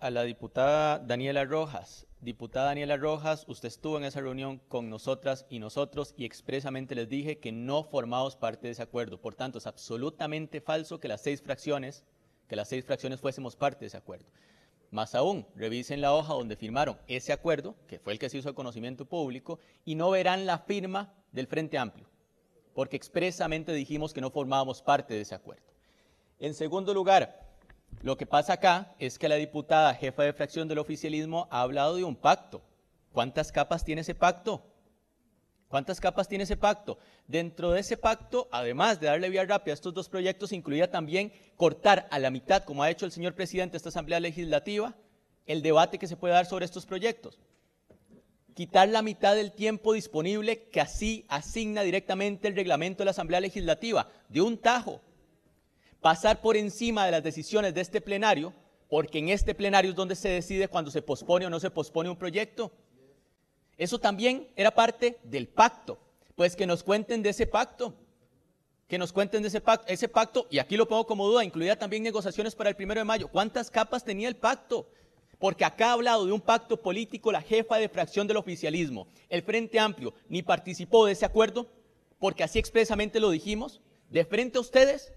a la diputada Daniela Rojas. Diputada Daniela Rojas, usted estuvo en esa reunión con nosotras y nosotros y expresamente les dije que no formábamos parte de ese acuerdo. Por tanto, es absolutamente falso que las seis fracciones, que las seis fracciones fuésemos parte de ese acuerdo. Más aún, revisen la hoja donde firmaron ese acuerdo, que fue el que se hizo a conocimiento público, y no verán la firma del Frente Amplio, porque expresamente dijimos que no formábamos parte de ese acuerdo. En segundo lugar, lo que pasa acá es que la diputada jefa de fracción del oficialismo ha hablado de un pacto. ¿Cuántas capas tiene ese pacto? ¿Cuántas capas tiene ese pacto? Dentro de ese pacto, además de darle vía rápida a estos dos proyectos, incluía también cortar a la mitad, como ha hecho el señor presidente de esta Asamblea Legislativa, el debate que se puede dar sobre estos proyectos. Quitar la mitad del tiempo disponible que así asigna directamente el reglamento de la Asamblea Legislativa, de un tajo, pasar por encima de las decisiones de este plenario, porque en este plenario es donde se decide cuando se pospone o no se pospone un proyecto. Eso también era parte del pacto. Pues que nos cuenten de ese pacto. Que nos cuenten de ese pacto, ese pacto, y aquí lo pongo como duda, incluía también negociaciones para el primero de mayo. ¿Cuántas capas tenía el pacto? Porque acá ha hablado de un pacto político la jefa de fracción del oficialismo. El Frente Amplio ni participó de ese acuerdo, porque así expresamente lo dijimos. De frente a ustedes,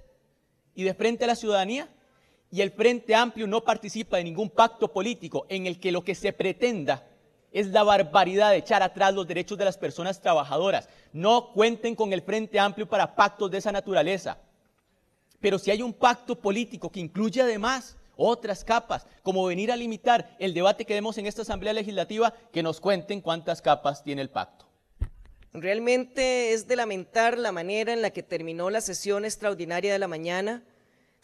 y de frente a la ciudadanía, y el Frente Amplio no participa de ningún pacto político en el que lo que se pretenda es la barbaridad de echar atrás los derechos de las personas trabajadoras. No cuenten con el Frente Amplio para pactos de esa naturaleza. Pero si hay un pacto político que incluye además otras capas, como venir a limitar el debate que vemos en esta Asamblea Legislativa, que nos cuenten cuántas capas tiene el pacto. Realmente es de lamentar la manera en la que terminó la sesión extraordinaria de la mañana,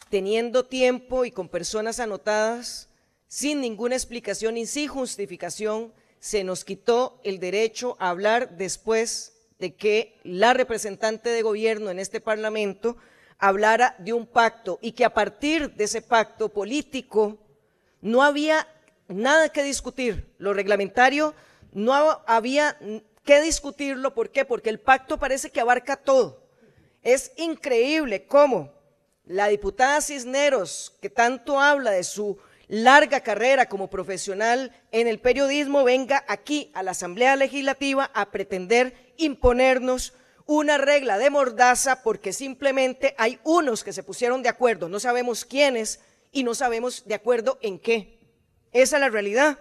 teniendo tiempo y con personas anotadas, sin ninguna explicación y sin justificación, se nos quitó el derecho a hablar después de que la representante de gobierno en este Parlamento hablara de un pacto y que a partir de ese pacto político no había nada que discutir. Lo reglamentario no había ¿Qué discutirlo. ¿Por qué? Porque el pacto parece que abarca todo. Es increíble cómo la diputada Cisneros, que tanto habla de su larga carrera como profesional en el periodismo, venga aquí a la Asamblea Legislativa a pretender imponernos una regla de mordaza porque simplemente hay unos que se pusieron de acuerdo, no sabemos quiénes y no sabemos de acuerdo en qué. Esa es la realidad,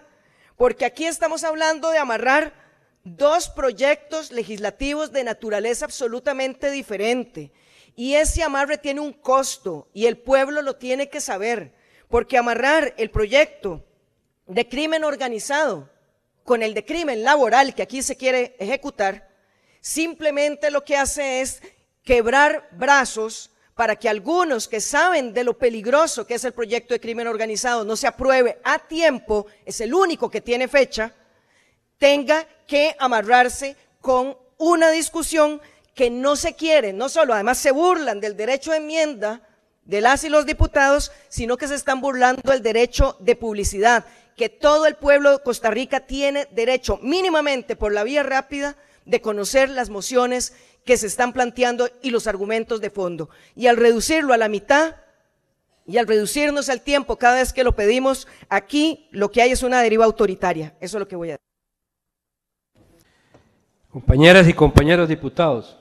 porque aquí estamos hablando de amarrar dos proyectos legislativos de naturaleza absolutamente diferente. Y ese amarre tiene un costo y el pueblo lo tiene que saber, porque amarrar el proyecto de crimen organizado con el de crimen laboral que aquí se quiere ejecutar, simplemente lo que hace es quebrar brazos para que algunos que saben de lo peligroso que es el proyecto de crimen organizado no se apruebe a tiempo, es el único que tiene fecha, tenga que amarrarse con una discusión que no se quiere, no solo, además se burlan del derecho de enmienda de las y los diputados, sino que se están burlando del derecho de publicidad, que todo el pueblo de Costa Rica tiene derecho mínimamente por la vía rápida de conocer las mociones que se están planteando y los argumentos de fondo. Y al reducirlo a la mitad y al reducirnos el tiempo cada vez que lo pedimos, aquí lo que hay es una deriva autoritaria. Eso es lo que voy a decir. Compañeras y compañeros diputados,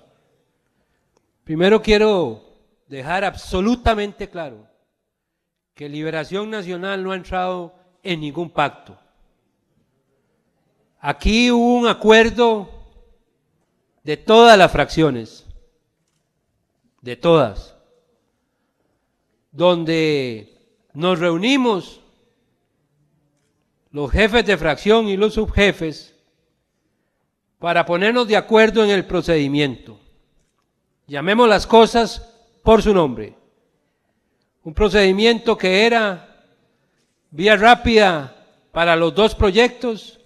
primero quiero dejar absolutamente claro que Liberación Nacional no ha entrado en ningún pacto. Aquí hubo un acuerdo de todas las fracciones, de todas, donde nos reunimos los jefes de fracción y los subjefes para ponernos de acuerdo en el procedimiento. Llamemos las cosas por su nombre. Un procedimiento que era vía rápida para los dos proyectos.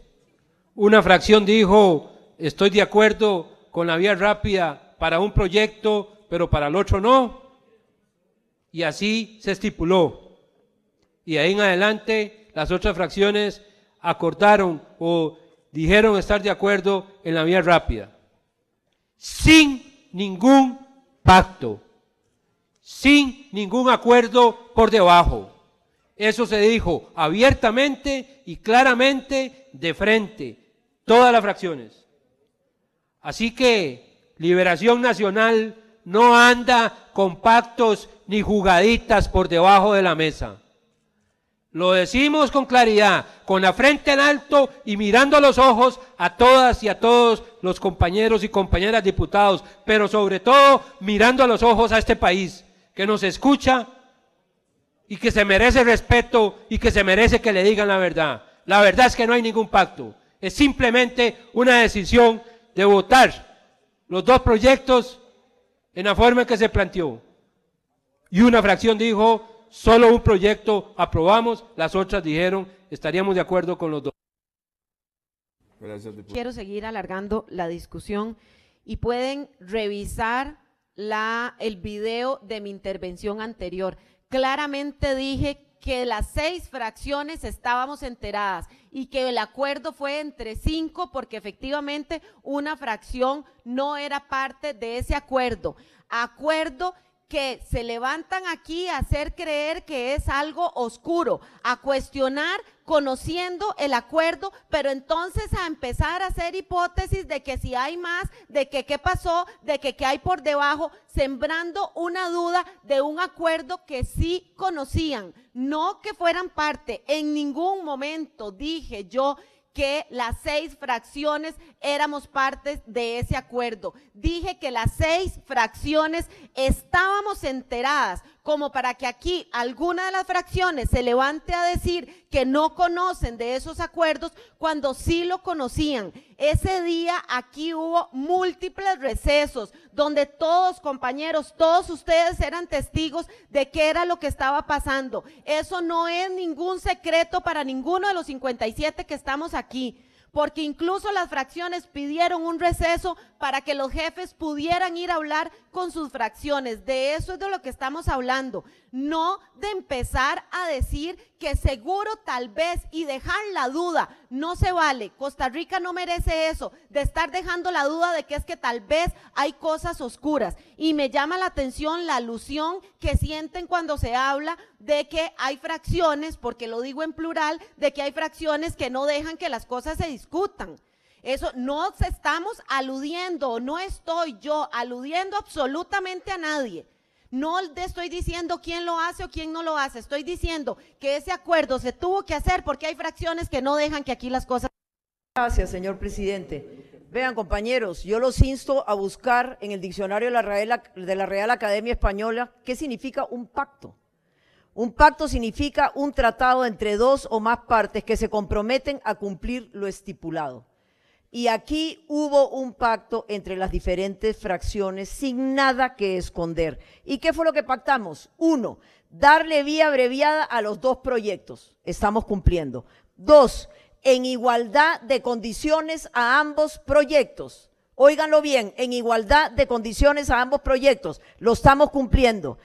Una fracción dijo, estoy de acuerdo con la vía rápida para un proyecto, pero para el otro no. Y así se estipuló. Y ahí en adelante las otras fracciones acordaron o dijeron estar de acuerdo en la vía rápida, sin ningún pacto, sin ningún acuerdo por debajo. Eso se dijo abiertamente y claramente de frente, todas las fracciones. Así que Liberación Nacional no anda con pactos ni jugaditas por debajo de la mesa. Lo decimos con claridad, con la frente en alto y mirando a los ojos a todas y a todos los compañeros y compañeras diputados, pero sobre todo mirando a los ojos a este país que nos escucha y que se merece respeto y que se merece que le digan la verdad. La verdad es que no hay ningún pacto, es simplemente una decisión de votar los dos proyectos en la forma en que se planteó. Y una fracción dijo solo un proyecto aprobamos, las otras dijeron, estaríamos de acuerdo con los dos. Quiero seguir alargando la discusión y pueden revisar la, el video de mi intervención anterior. Claramente dije que las seis fracciones estábamos enteradas y que el acuerdo fue entre cinco porque efectivamente una fracción no era parte de ese acuerdo. Acuerdo que se levantan aquí a hacer creer que es algo oscuro, a cuestionar conociendo el acuerdo, pero entonces a empezar a hacer hipótesis de que si hay más, de que qué pasó, de que qué hay por debajo, sembrando una duda de un acuerdo que sí conocían, no que fueran parte. En ningún momento dije yo que las seis fracciones éramos parte de ese acuerdo. Dije que las seis fracciones estábamos enteradas como para que aquí alguna de las fracciones se levante a decir que no conocen de esos acuerdos cuando sí lo conocían. Ese día aquí hubo múltiples recesos donde todos compañeros, todos ustedes eran testigos de qué era lo que estaba pasando. Eso no es ningún secreto para ninguno de los 57 que estamos aquí porque incluso las fracciones pidieron un receso para que los jefes pudieran ir a hablar con sus fracciones. De eso es de lo que estamos hablando. No de empezar a decir que seguro, tal vez, y dejar la duda no se vale. Costa Rica no merece eso, de estar dejando la duda de que es que tal vez hay cosas oscuras. Y me llama la atención la alusión que sienten cuando se habla de que hay fracciones, porque lo digo en plural, de que hay fracciones que no dejan que las cosas se discutan. Eso no estamos aludiendo, no estoy yo aludiendo absolutamente a nadie. No estoy diciendo quién lo hace o quién no lo hace, estoy diciendo que ese acuerdo se tuvo que hacer porque hay fracciones que no dejan que aquí las cosas... Gracias, señor presidente. Vean, compañeros, yo los insto a buscar en el diccionario de la Real, Academia Española qué significa un pacto. Un pacto significa un tratado entre dos o más partes que se comprometen a cumplir lo estipulado. Y aquí hubo un pacto entre las diferentes fracciones sin nada que esconder. ¿Y qué fue lo que pactamos? Uno, darle vía abreviada a los dos proyectos. Estamos cumpliendo. Dos, en igualdad de condiciones a ambos proyectos. Óiganlo bien, en igualdad de condiciones a ambos proyectos. Lo estamos cumpliendo.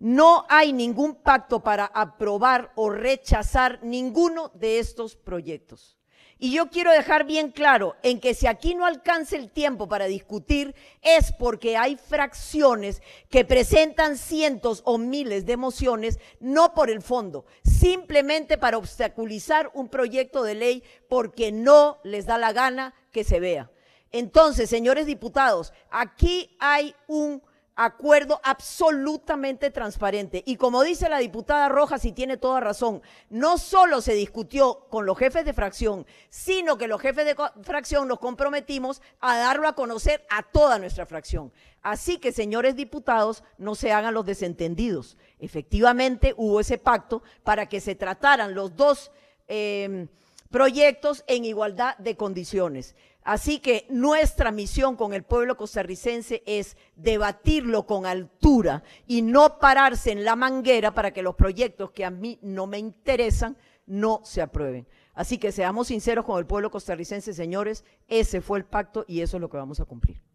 No hay ningún pacto para aprobar o rechazar ninguno de estos proyectos. Y yo quiero dejar bien claro en que si aquí no alcanza el tiempo para discutir es porque hay fracciones que presentan cientos o miles de mociones, no por el fondo, simplemente para obstaculizar un proyecto de ley porque no les da la gana que se vea. Entonces, señores diputados, aquí hay un acuerdo absolutamente transparente. Y como dice la diputada Rojas, y tiene toda razón, no solo se discutió con los jefes de fracción, sino que los jefes de fracción nos comprometimos a darlo a conocer a toda nuestra fracción. Así que, señores diputados, no se hagan los desentendidos. Efectivamente, hubo ese pacto para que se trataran los dos eh, proyectos en igualdad de condiciones. Así que nuestra misión con el pueblo costarricense es debatirlo con altura y no pararse en la manguera para que los proyectos que a mí no me interesan no se aprueben. Así que seamos sinceros con el pueblo costarricense, señores, ese fue el pacto y eso es lo que vamos a cumplir.